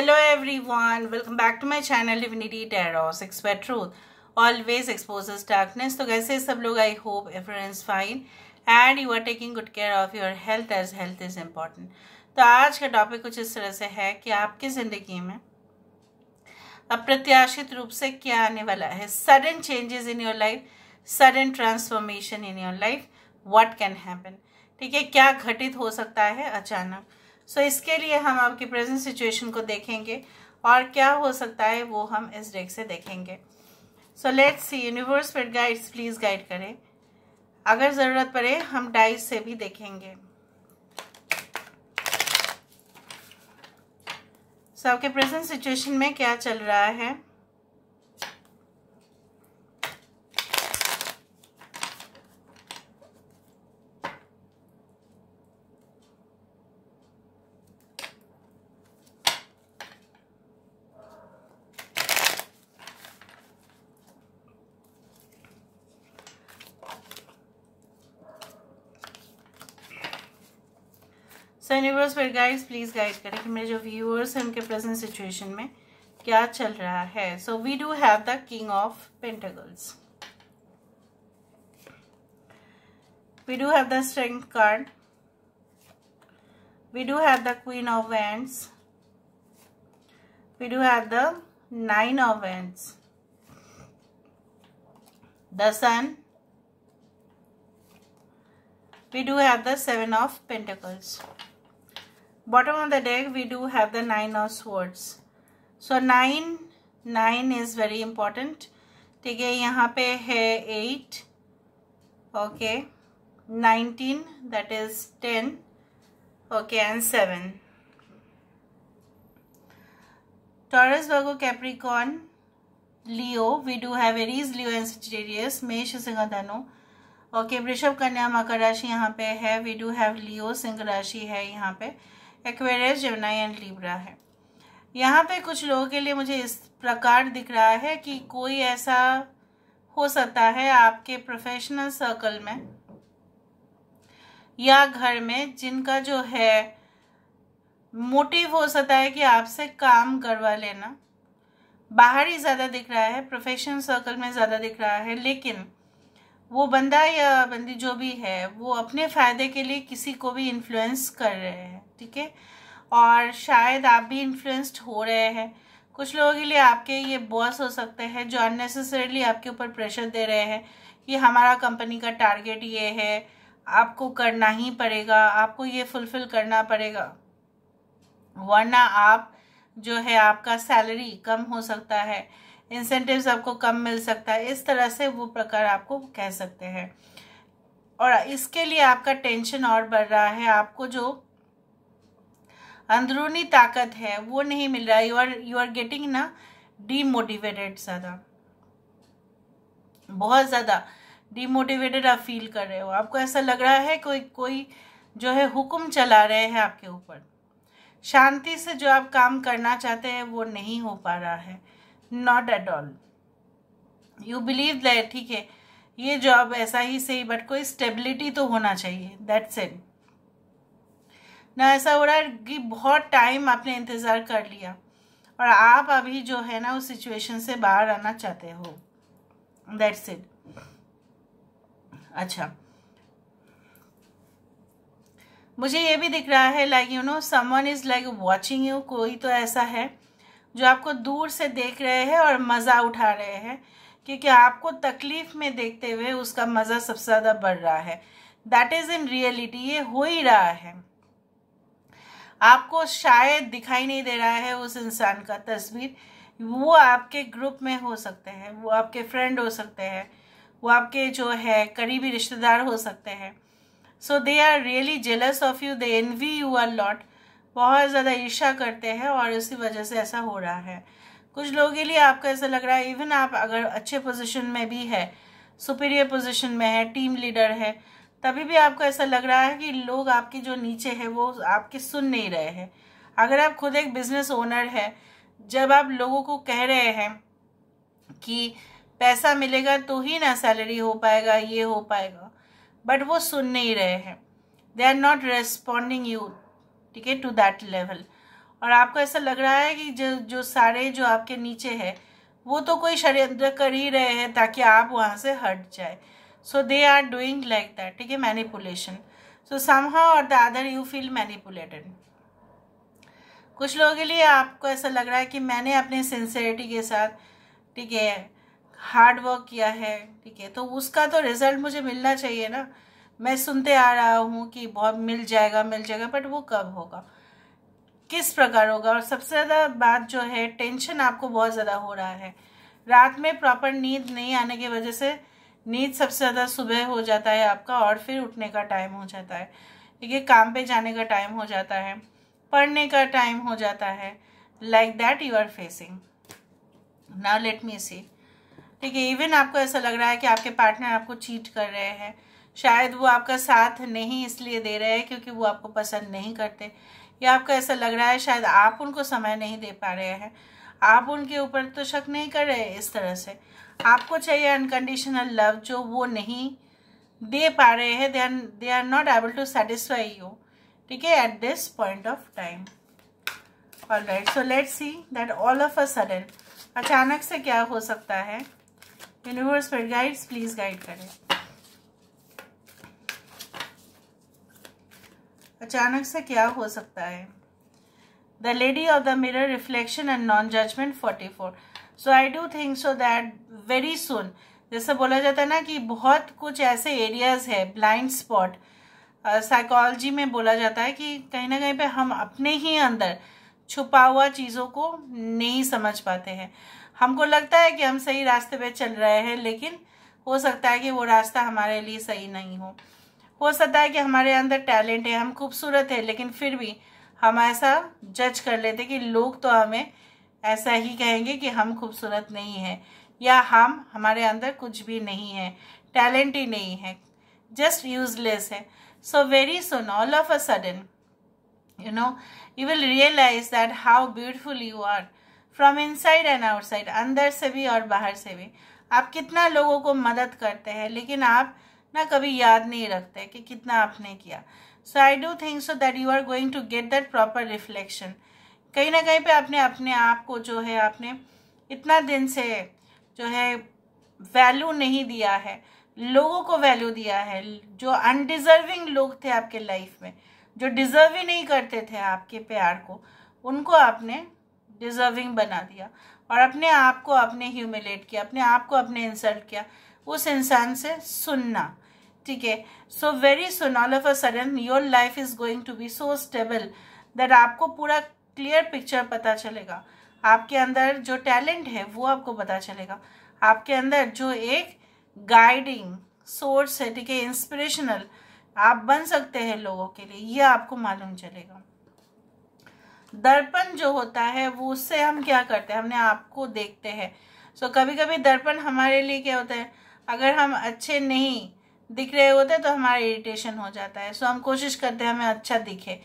hello everyone welcome back to my channel Divinity tarots Expert truth always exposes darkness तो कैसे सब लोग I hope everyone's fine and you are taking good care of your health as health is important तो आज का topic कुछ इस तरह से है कि आपकी ज़िंदगी में अप्रत्याशित रूप से क्या आने वाला है sudden changes in your life sudden transformation in your life what can happen ठीक है क्या घटित हो सकता है अचानक सो so, इसके लिए हम आपकी प्रेजेंट सिचुएशन को देखेंगे और क्या हो सकता है वो हम इस डेक से देखेंगे so let's see universe with guides please guide करें अगर ज़रूरत पड़े हम डाइस से भी देखेंगे सो so, आपके प्रेजेंट सिचुएशन में क्या चल रहा है यूनिवर्स फिर गाइज प्लीज़ गाइड करें कि मेरे जो व्यूअर्स हैं उनके प्रेजेंट सिचुएशन में क्या चल रहा है so we do have the king of pentacles we do have the strength card we do have the queen of wands we do have the nine of wands the sun we do have the seven of pentacles bottom of the deck we do have the nine of swords so nine nine is very important ठीक है यहाँ पे है eight okay nineteen that is ten okay and seven Taurus Virgo Capricorn Leo we do have Aries Leo and Sagittarius मेष सिंह धनु okay वृषभ कन्या मकर राशि यहाँ पे है वी डू हैव लियो सिंह राशि है यहाँ पे एक्वेरियस जमुनाई एंड लिब्रा है यहाँ पे कुछ लोगों के लिए मुझे इस प्रकार दिख रहा है कि कोई ऐसा हो सकता है आपके प्रोफेशनल सर्कल में या घर में जिनका जो है मोटिव हो सकता है कि आपसे काम करवा लेना बाहर ही ज़्यादा दिख रहा है प्रोफेशनल सर्कल में ज़्यादा दिख रहा है लेकिन वो बंदा या बंदी जो भी है वो अपने फ़ायदे के लिए किसी को भी इन्फ्लुएंस कर रहे हैं ठीक है और शायद आप भी इन्फ्लुएंस्ड हो रहे हैं कुछ लोगों के लिए आपके ये बॉस हो सकते हैं जो अननेसेसरीली आपके ऊपर प्रेशर दे रहे हैं कि हमारा कंपनी का टारगेट ये है आपको करना ही पड़ेगा आपको ये फुलफिल करना पड़ेगा वरना आप जो है आपका सैलरी कम हो सकता है इंसेंटिव्स आपको कम मिल सकता है इस तरह से वो प्रकार आपको कह सकते हैं और इसके लिए आपका टेंशन और बढ़ रहा है आपको जो अंदरूनी ताकत है वो नहीं मिल रहा you are you are getting ना डीमोटिवेटेड ज़्यादा बहुत ज़्यादा डीमोटिवेटेड आप फील कर रहे हो आपको ऐसा लग रहा है कोई कोई जो है हुक्म चला रहे हैं आपके ऊपर शांति से जो आप काम करना चाहते हैं वो नहीं हो पा रहा है not at all you believe like ठीक है ये जॉब ऐसा ही सही बट कोई स्टेबिलिटी तो होना चाहिए दैट्स इट ना ऐसा हो रहा है कि बहुत टाइम आपने इंतज़ार कर लिया और आप अभी जो है ना उस सिचुएशन से बाहर आना चाहते हो दैट्स इट अच्छा मुझे ये भी दिख रहा है like you know someone is like watching you कोई तो ऐसा है जो आपको दूर से देख रहे हैं और मज़ा उठा रहे हैं क्योंकि आपको तकलीफ में देखते हुए उसका मज़ा सबसे ज़्यादा बढ़ रहा है दैट इज़ इन रियलिटी ये हो ही रहा है आपको शायद दिखाई नहीं दे रहा है उस इंसान का तस्वीर वो आपके ग्रुप में हो सकते हैं वो आपके फ्रेंड हो सकते हैं वो आपके जो है करीबी रिश्तेदार हो सकते हैं so they are really jealous of you they envy you are lot बहुत ज़्यादा ईर्षा करते हैं और इसी वजह से ऐसा हो रहा है कुछ लोगों के लिए आपको ऐसा लग रहा है इवन आप अगर अच्छे पोजीशन में भी है सुपीरियर पोजीशन में है टीम लीडर है तभी भी आपको ऐसा लग रहा है कि लोग आपके जो नीचे है वो आपके सुन नहीं रहे हैं अगर आप खुद एक बिजनेस ओनर है जब आप लोगों को कह रहे हैं कि पैसा मिलेगा तो ही ना सैलरी हो पाएगा ये हो पाएगा बट वो सुन नहीं रहे हैं they are not responding you ठीक है टू दैट लेवल और आपको ऐसा लग रहा है कि जो जो सारे जो आपके नीचे है वो तो कोई षड्यंत्र कर ही रहे हैं ताकि आप वहाँ से हट जाए so they are doing like that ठीक है मैनिपुलेशन सो समहा और the other you feel manipulated कुछ लोगों के लिए आपको ऐसा लग रहा है कि मैंने अपने सिंसेरिटी के साथ ठीक है हार्ड वर्क किया है ठीक है तो उसका तो रिजल्ट मुझे मिलना चाहिए ना मैं सुनते आ रहा हूँ कि बहुत मिल जाएगा मिल जाएगा बट वो कब होगा किस प्रकार होगा और सबसे ज़्यादा बात जो है टेंशन आपको बहुत ज़्यादा हो रहा है रात में प्रॉपर नींद नहीं आने की वजह से नींद सबसे ज़्यादा सुबह हो जाता है आपका और फिर उठने का टाइम हो जाता है ठीक है काम पे जाने का टाइम हो जाता है पढ़ने का टाइम हो जाता है like that you are facing now let me see ठीक है इवन आपको ऐसा लग रहा है कि आपके पार्टनर आपको चीट कर रहे हैं शायद वो आपका साथ नहीं इसलिए दे रहे हैं क्योंकि वो आपको पसंद नहीं करते या आपको ऐसा लग रहा है शायद आप उनको समय नहीं दे पा रहे हैं आप उनके ऊपर तो शक नहीं कर रहे इस तरह से आपको चाहिए अनकंडीशनल लव जो वो नहीं दे पा रहे हैं they are they are not able to satisfy you ठीक है at this point of time all right so let see that all of a sudden अचानक से क्या हो सकता है यूनिवर्स पर गाइड्स प्लीज़ गाइड करें अचानक से क्या हो सकता है the lady of the mirror reflection and non judgment forty four so I do think so that very soon जैसे बोला जाता है ना कि बहुत कुछ ऐसे एरियाज है ब्लाइंड स्पॉट साइकोलॉजी में बोला जाता है कि कहीं ना कहीं पे हम अपने ही अंदर छुपा हुआ चीज़ों को नहीं समझ पाते हैं हमको लगता है कि हम सही रास्ते पे चल रहे हैं लेकिन हो सकता है कि वो रास्ता हमारे लिए सही नहीं हो हो सकता है कि हमारे अंदर टैलेंट है हम खूबसूरत है लेकिन फिर भी हम ऐसा जज कर लेते कि लोग तो हमें ऐसा ही कहेंगे कि हम खूबसूरत नहीं है या हम हमारे अंदर कुछ भी नहीं है टैलेंट ही नहीं है जस्ट यूजलेस है so very soon all of a sudden you know you will realise that how beautiful you are from inside and outside अंदर से भी और बाहर से भी आप कितना लोगों को मदद करते हैं लेकिन आप ना कभी याद नहीं रखते कि कितना आपने किया so I do think so that you are going to get that proper reflection कहीं ना कहीं पे आपने अपने आप को जो है आपने इतना दिन से जो है वैल्यू नहीं दिया है लोगों को वैल्यू दिया है जो अनडिजर्विंग लोग थे आपके लाइफ में जो डिजर्व ही नहीं करते थे आपके प्यार को उनको आपने डिजर्विंग बना दिया और अपने आप को आपने ह्यूमिलेट किया अपने आप को आपने इंसल्ट किया उस इंसान से सुनना ठीक है so very soon all of a sudden your life is going to be so stable that आपको पूरा क्लियर पिक्चर पता चलेगा आपके अंदर जो टैलेंट है वो आपको पता चलेगा आपके अंदर जो एक गाइडिंग सोर्स है ठीक है इंस्पिरेशनल आप बन सकते हैं लोगों के लिए ये आपको मालूम चलेगा दर्पण जो होता है वो उससे हम क्या करते हैं हमने आपको देखते हैं सो so, कभी कभी दर्पण हमारे लिए क्या होता है अगर हम अच्छे नहीं दिख रहे होते तो हमारा इरिटेशन हो जाता है सो so, हम कोशिश करते हैं हमें अच्छा दिखे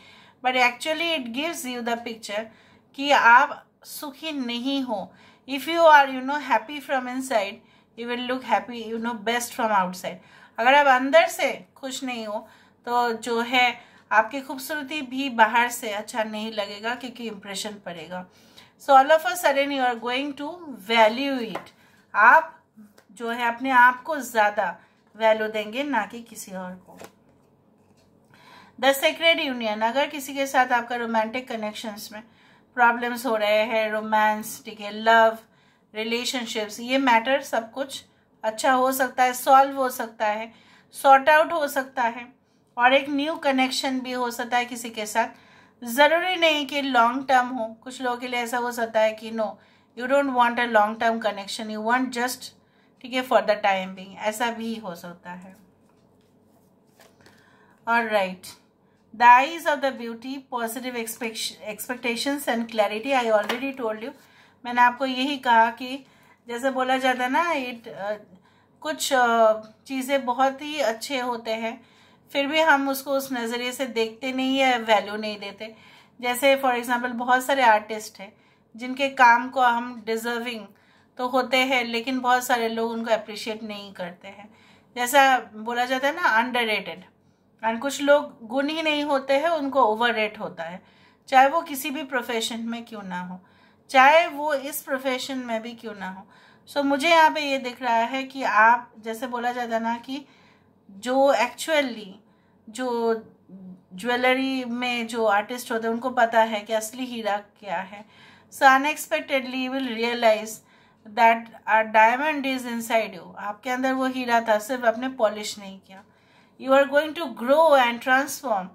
but actually it gives you the picture कि आप सुखी नहीं हो if you are you know happy from inside you will look happy you know best from outside अगर आप अंदर से खुश नहीं हो तो जो है आपकी खूबसूरती भी बाहर से अच्छा नहीं लगेगा क्योंकि इम्प्रेशन पड़ेगा so all of a sudden you are going to value it आप जो है अपने आप को ज़्यादा वैल्यू देंगे ना कि किसी और को द सेक्रेड यूनियन अगर किसी के साथ आपका रोमांटिक कनेक्शंस में प्रॉब्लम्स हो रहे हैं रोमांस ठीक है लव रिलेशनशिप्स ये मैटर सब कुछ अच्छा हो सकता है सॉल्व हो सकता है सॉर्ट आउट हो सकता है और एक न्यू कनेक्शन भी हो सकता है किसी के साथ ज़रूरी नहीं कि लॉन्ग टर्म हो कुछ लोगों के लिए ऐसा हो सकता है कि no you don't want a long term connection you want just ठीक है फॉर द टाइम बिंग ऐसा भी हो सकता है और right the eyes of the beauty positive expectations and clarity I already told you मैंने आपको यही कहा कि जैसे बोला जाता है ना इट uh, कुछ uh, चीज़ें बहुत ही अच्छे होते हैं फिर भी हम उसको उस नज़रिए से देखते नहीं या वैल्यू नहीं देते जैसे फॉर एग्जांपल बहुत सारे आर्टिस्ट हैं जिनके काम को हम डिज़र्विंग तो होते हैं लेकिन बहुत सारे लोग उनको अप्रिशिएट नहीं करते हैं जैसा बोला जाता है ना अंडर रेटेड एंड कुछ लोग गुण ही नहीं होते हैं उनको ओवर रेट होता है चाहे वो किसी भी प्रोफेशन में क्यों ना हो चाहे वो इस प्रोफेशन में भी क्यों ना हो सो so, मुझे यहाँ पे ये दिख रहा है कि आप जैसे बोला जाता ना कि जो एक्चुअली जो ज्वेलरी में जो आर्टिस्ट होते हैं उनको पता है कि असली हीरा क्या है so unexpectedly will realise that diamond is side you आपके अंदर वो हीरा था सिर्फ आपने पॉलिश नहीं किया you are going to grow and transform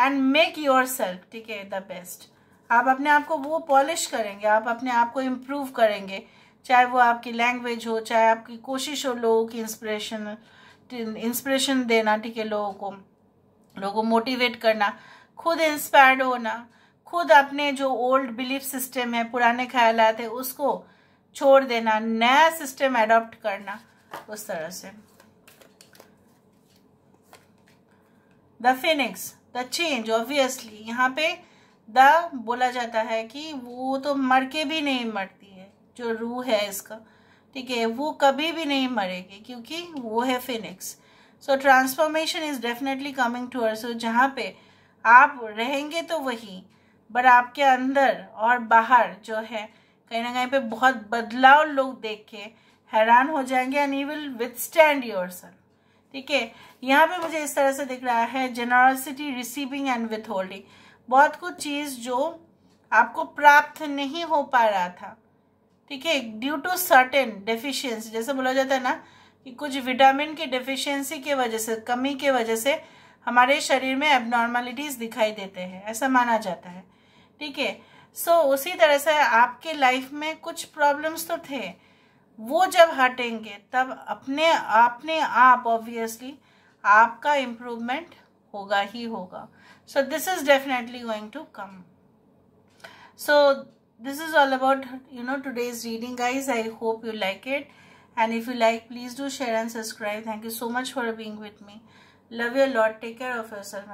and make yourself ठीक है द बेस्ट आप अपने आप को वो पॉलिश करेंगे आप अपने आप को इम्प्रूव करेंगे चाहे वो आपकी लैंग्वेज हो चाहे आपकी कोशिश हो लोगों की इंस्परेशन इंस्परेशन देना ठीक है लोगों को लोगों को मोटिवेट करना खुद इंस्पायर्ड होना खुद अपने जो ओल्ड बिलीफ सिस्टम है पुराने ख्याल है उसको छोड़ देना नया सिस्टम एडॉप्ट करना उस तरह से the phoenix the change obviously यहाँ पे द बोला जाता है कि वो तो मर के भी नहीं मरती है जो रूह है इसका ठीक है वो कभी भी नहीं मरेगी क्योंकि वो है phoenix so transformation is definitely coming towards जहाँ पे आप रहेंगे तो वही बट आपके अंदर और बाहर जो है कहीं ना कहीं पे बहुत बदलाव लोग देख के हैरान हो जाएंगे and you will withstand your sun ठीक है यहाँ पे मुझे इस तरह से दिख रहा है generosity receiving and withholding बहुत कुछ चीज़ जो आपको प्राप्त नहीं हो पा रहा था ठीक है ड्यू टू सर्टेन डेफिशिएंसी जैसे बोला जाता है ना कि कुछ विटामिन की डेफिशिएंसी के वजह से कमी के वजह से हमारे शरीर में एबनॉर्मेलिटीज़ दिखाई देते हैं ऐसा माना जाता है ठीक है सो so, उसी तरह से आपके लाइफ में कुछ प्रॉब्लम्स तो थे वो जब हटेंगे तब अपने अपने आप ऑब्वियसली आपका इम्प्रूवमेंट होगा ही होगा so this is definitely going to come so this is all about you know days reading guys I hope you like it and if you like please do share and subscribe thank you so much for being with me love you a take care of of yourself